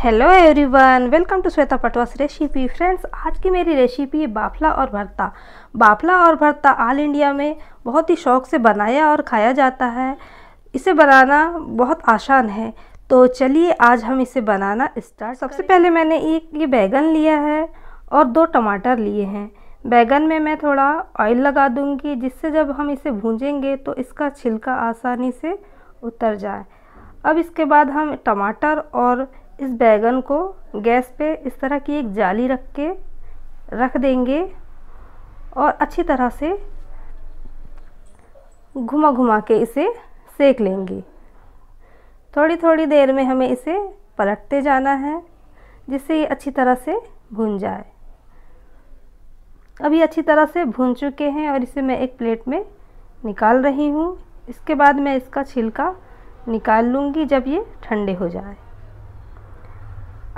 hello everyone welcome to Shweta पटवास recipe friends आज की मेरी रेसिपी है बाफला और भरता बाफला और भरता ऑल इंडिया में बहुत ही शौक से बनाया और खाया जाता है इसे बनाना बहुत आसान है तो चलिए आज हम इसे बनाना स्टार्ट सबसे पहले मैंने एक ये बैगन लिया है और दो टमाटर लिए हैं बैगन में मैं थोड़ा ऑयल लगा दूँगी जिससे जब हम इसे भूंजेंगे तो इसका छिलका आसानी से उतर जाए अब इसके बाद हम टमाटर और इस बैगन को गैस पे इस तरह की एक जाली रख के रख देंगे और अच्छी तरह से घुमा घुमा के इसे सेक लेंगे थोड़ी थोड़ी देर में हमें इसे पलटते जाना है जिससे ये अच्छी तरह से भुन जाए अभी अच्छी तरह से भून चुके हैं और इसे मैं एक प्लेट में निकाल रही हूँ इसके बाद मैं इसका छिलका निकाल लूँगी जब ये ठंडे हो जाए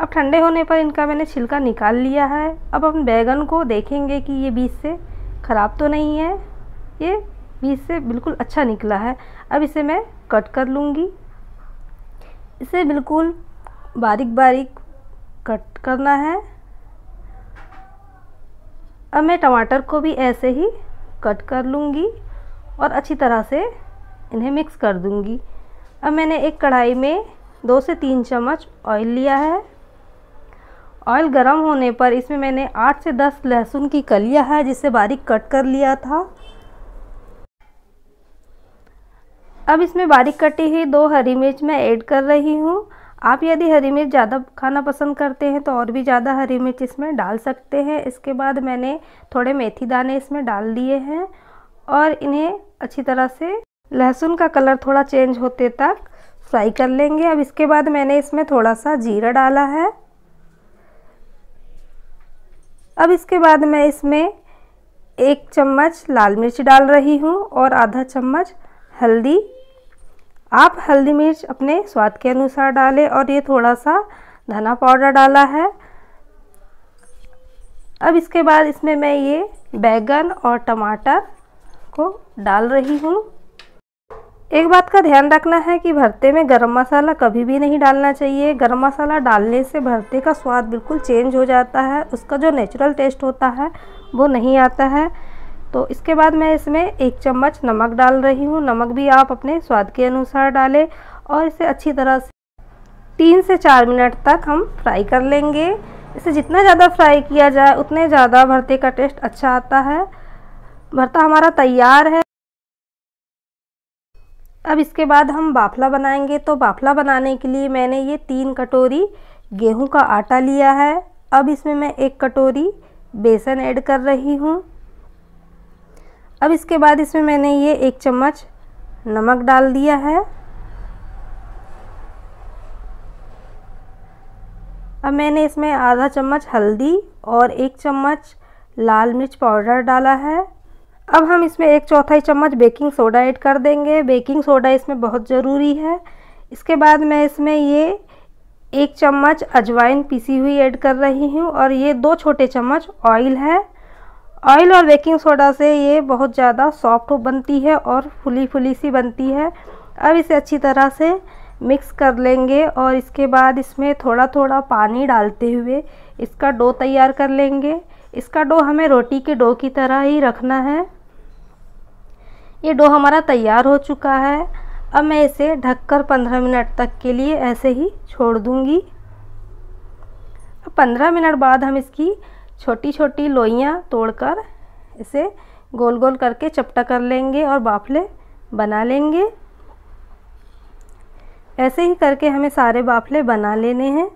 अब ठंडे होने पर इनका मैंने छिलका निकाल लिया है अब हम बैगन को देखेंगे कि ये बीज से ख़राब तो नहीं है ये बीज से बिल्कुल अच्छा निकला है अब इसे मैं कट कर लूँगी इसे बिल्कुल बारीक बारीक कट करना है अब मैं टमाटर को भी ऐसे ही कट कर लूँगी और अच्छी तरह से इन्हें मिक्स कर दूँगी अब मैंने एक कढ़ाई में दो से तीन चम्मच ऑयल लिया है ऑयल गर्म होने पर इसमें मैंने आठ से दस लहसुन की कलिया है जिसे बारीक कट कर लिया था अब इसमें बारीक कटी हुई दो हरी मिर्च मैं ऐड कर रही हूँ आप यदि हरी मिर्च ज़्यादा खाना पसंद करते हैं तो और भी ज़्यादा हरी मिर्च इसमें डाल सकते हैं इसके बाद मैंने थोड़े मेथी दाने इसमें डाल दिए हैं और इन्हें अच्छी तरह से लहसुन का कलर थोड़ा चेंज होते तक फ्राई कर लेंगे अब इसके बाद मैंने इसमें थोड़ा सा जीरा डाला है अब इसके बाद मैं इसमें एक चम्मच लाल मिर्च डाल रही हूँ और आधा चम्मच हल्दी आप हल्दी मिर्च अपने स्वाद के अनुसार डालें और ये थोड़ा सा धना पाउडर डाला है अब इसके बाद इसमें मैं ये बैगन और टमाटर को डाल रही हूँ एक बात का ध्यान रखना है कि भरते में गरम मसाला कभी भी नहीं डालना चाहिए गरम मसाला डालने से भरते का स्वाद बिल्कुल चेंज हो जाता है उसका जो नेचुरल टेस्ट होता है वो नहीं आता है तो इसके बाद मैं इसमें एक चम्मच नमक डाल रही हूँ नमक भी आप अपने स्वाद के अनुसार डालें और इसे अच्छी तरह से तीन से चार मिनट तक हम फ्राई कर लेंगे इसे जितना ज़्यादा फ्राई किया जाए उतने ज़्यादा भरते का टेस्ट अच्छा आता है भरता हमारा तैयार है अब इसके बाद हम बाफला बनाएंगे तो बाफला बनाने के लिए मैंने ये तीन कटोरी गेहूं का आटा लिया है अब इसमें मैं एक कटोरी बेसन ऐड कर रही हूँ अब इसके बाद इसमें मैंने ये एक चम्मच नमक डाल दिया है अब मैंने इसमें आधा चम्मच हल्दी और एक चम्मच लाल मिर्च पाउडर डाला है अब हम इसमें एक चौथाई चम्मच बेकिंग सोडा ऐड कर देंगे बेकिंग सोडा इसमें बहुत ज़रूरी है इसके बाद मैं इसमें ये एक चम्मच अजवाइन पीसी हुई ऐड कर रही हूँ और ये दो छोटे चम्मच ऑयल है ऑयल और बेकिंग सोडा से ये बहुत ज़्यादा सॉफ्ट बनती है और फुली फुली सी बनती है अब इसे अच्छी तरह से मिक्स कर लेंगे और इसके बाद इसमें थोड़ा थोड़ा पानी डालते हुए इसका डो तैयार कर लेंगे इसका डो हमें रोटी के डो की तरह ही रखना है ये डो हमारा तैयार हो चुका है अब मैं इसे ढककर 15 मिनट तक के लिए ऐसे ही छोड़ दूँगी अब 15 मिनट बाद हम इसकी छोटी छोटी लोइयाँ तोड़कर इसे गोल गोल करके चपटा कर लेंगे और बाफले बना लेंगे ऐसे ही करके हमें सारे बाफले बना लेने हैं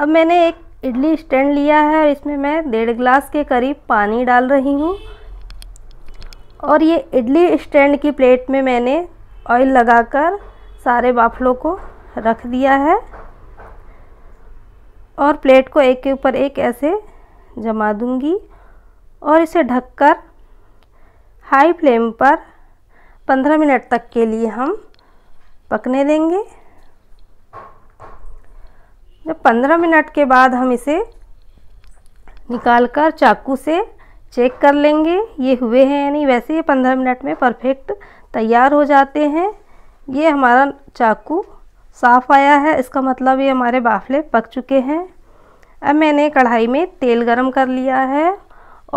अब मैंने एक इडली स्टैंड लिया है और इसमें मैं डेढ़ ग्लास के करीब पानी डाल रही हूँ और ये इडली स्टैंड की प्लेट में मैंने ऑयल लगाकर सारे बाफलों को रख दिया है और प्लेट को एक के ऊपर एक ऐसे जमा दूंगी और इसे ढककर हाई फ्लेम पर 15 मिनट तक के लिए हम पकने देंगे जब 15 मिनट के बाद हम इसे निकाल कर चाकू से चेक कर लेंगे ये हुए हैं यानी वैसे ये 15 मिनट में परफेक्ट तैयार हो जाते हैं ये हमारा चाकू साफ़ आया है इसका मतलब ये हमारे बाफले पक चुके हैं अब मैंने कढ़ाई में तेल गरम कर लिया है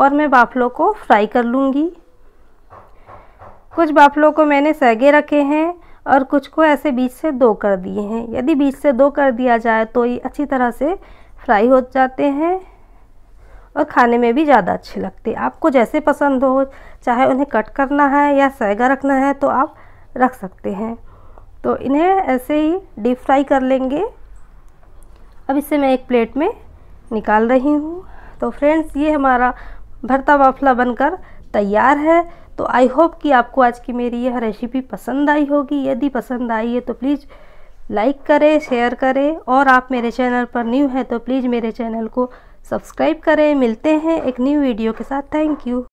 और मैं बाफलों को फ्राई कर लूँगी कुछ बाफलों को मैंने सहगे रखे हैं और कुछ को ऐसे बीच से दो कर दिए हैं यदि बीच से दो कर दिया जाए तो ये अच्छी तरह से फ्राई हो जाते हैं और खाने में भी ज़्यादा अच्छे लगते आपको जैसे पसंद हो चाहे उन्हें कट करना है या सैगा रखना है तो आप रख सकते हैं तो इन्हें ऐसे ही डीप फ्राई कर लेंगे अब इसे मैं एक प्लेट में निकाल रही हूँ तो फ्रेंड्स ये हमारा भरता वाफला बनकर तैयार है तो आई होप कि आपको आज की मेरी यह रेसिपी पसंद आई होगी यदि पसंद आई है तो प्लीज़ लाइक करें शेयर करें और आप मेरे चैनल पर न्यू हैं तो प्लीज़ मेरे चैनल को सब्सक्राइब करें मिलते हैं एक न्यू वीडियो के साथ थैंक यू